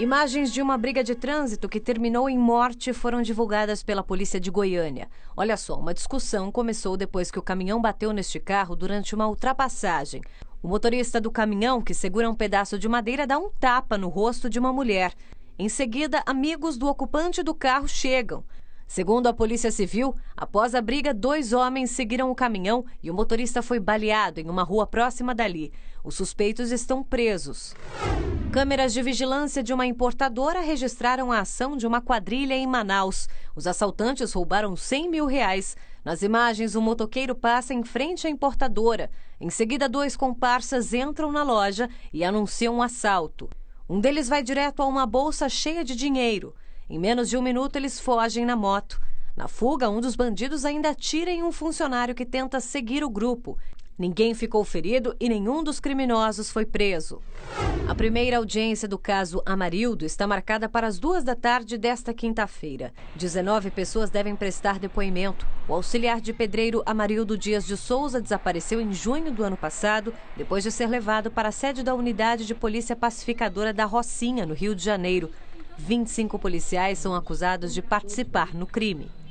Imagens de uma briga de trânsito que terminou em morte foram divulgadas pela polícia de Goiânia. Olha só, uma discussão começou depois que o caminhão bateu neste carro durante uma ultrapassagem. O motorista do caminhão, que segura um pedaço de madeira, dá um tapa no rosto de uma mulher. Em seguida, amigos do ocupante do carro chegam. Segundo a Polícia Civil, após a briga, dois homens seguiram o caminhão e o motorista foi baleado em uma rua próxima dali. Os suspeitos estão presos. Câmeras de vigilância de uma importadora registraram a ação de uma quadrilha em Manaus. Os assaltantes roubaram 100 mil reais. Nas imagens, o motoqueiro passa em frente à importadora. Em seguida, dois comparsas entram na loja e anunciam um assalto. Um deles vai direto a uma bolsa cheia de dinheiro. Em menos de um minuto, eles fogem na moto. Na fuga, um dos bandidos ainda atira em um funcionário que tenta seguir o grupo. Ninguém ficou ferido e nenhum dos criminosos foi preso. A primeira audiência do caso Amarildo está marcada para as duas da tarde desta quinta-feira. 19 pessoas devem prestar depoimento. O auxiliar de pedreiro Amarildo Dias de Souza desapareceu em junho do ano passado, depois de ser levado para a sede da unidade de polícia pacificadora da Rocinha, no Rio de Janeiro. 25 policiais são acusados de participar no crime.